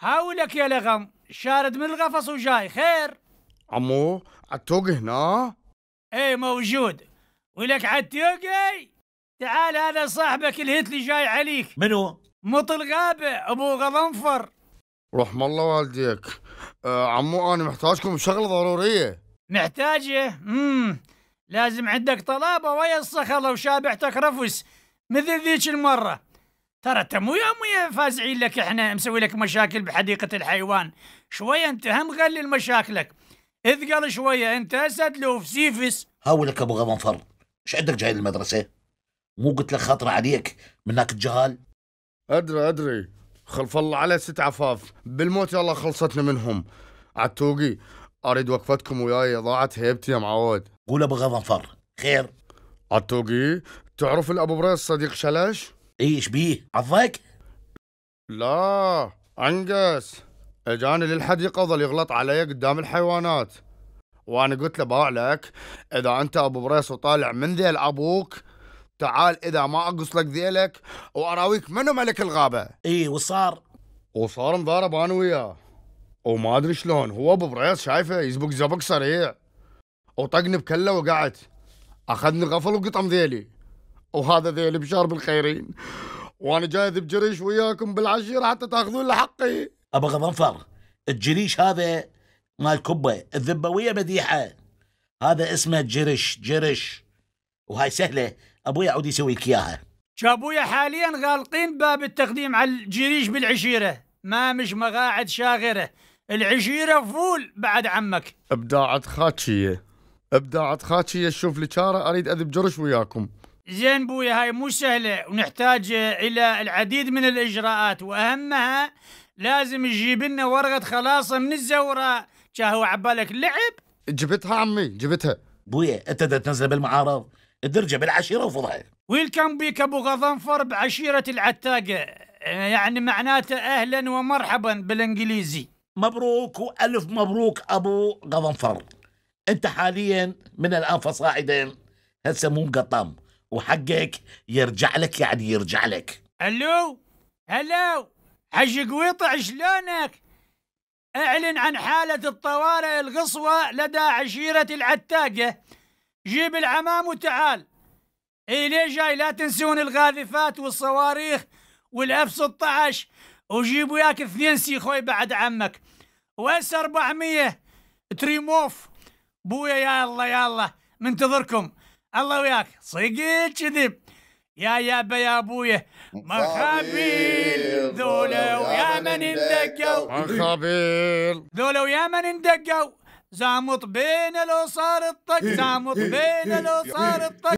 هاولك يا لغم شارد من الغفص وجاي خير عمو عتوق هنا اي موجود ولك عالتوقي تعال هذا صاحبك الهتلي جاي عليك منو مطل غابة ابو غضنفر رحم الله والديك آه عمو انا محتاجكم بشغله ضروريه محتاجه امم لازم عندك طلابه ويا الصخله وشابعتك رفس مثل ذيك المره ترى انت مو يا فازعين لك احنا مسوي لك مشاكل بحديقه الحيوان شويه انت هم غلل مشاكلك اثقل شويه انت اسد لوف سيفس هاولك ابو غضنفر ايش عندك جاي للمدرسه مو قلت لك خاطر عليك منك الجهال ادري ادري خلف الله على ست عفاف بالموت يلا خلصتنا منهم عتوقي اريد وقفتكم وياي ضاعت هيبتي يا معود قول ابو غضنفر خير عتوقي تعرف الابو بريس صديق شلش إيه، ايش بيه عضك لا انقص اجاني للحديقه وظل يغلط علي قدام الحيوانات وانا قلت له باع لك اذا انت ابو بريس وطالع من ذيل ابوك تعال اذا ما اقص لك ذيلك واراويك منو ملك الغابه اي وصار وصار مضارب انا وياه وما ادري شلون هو ابو بريس شايفه يزبق زبق سريع وطقني بكله وقعت اخذني غفل وقطم ذيلي وهذا ذيل بشار بالخيرين وانا اذب جريش وياكم بالعشير حتى تاخذون لحقي ابا غضنفر الجريش هذا مال كبه الذبويه مديحه هذا اسمه جرش جرش وهاي سهله ابوي عود يسوي لك اياها شابويا حاليا غالقين باب التقديم على الجريش بالعشيره ما مش مقاعد شاغره العشيره فول بعد عمك ابداعت خاتشيه ابداعت خاتشيه شوف لي اريد اذب جرش وياكم زين بويا هاي مو سهلة ونحتاج إلى العديد من الإجراءات وأهمها لازم تجيب لنا ورقة خلاصة من الزورة جاهو عبالك لعب جبتها عمي جبتها بويا أنت تنزل بالمعارض الدرجة بالعشيرة وفضحة ويلكم بيك أبو غضنفر بعشيرة العتاقة يعني معناته أهلا ومرحبا بالإنجليزي مبروك وألف مبروك أبو غضنفر أنت حاليا من الآن فصاعدا هسه مو قطام وحقك يرجع لك يعني يرجع لك الو هلو حج قويطع شلونك اعلن عن حالة الطوارئ القصوى لدى عشيرة العتاقة جيب العمام وتعال اي ليه جاي لا تنسون الغاذفات والصواريخ والاف 16 وجيب وياك اثنين سيخوي بعد عمك واس 400 تريموف بويا يا الله يا الله منتظركم الله وياك صدق كذب يا يابا يا ابويا مخابيل ذولا ويا من اندقوا مخابيل ذولا ويا من اندقوا زامط بين لو صار الطق زامط بين لو صار الطق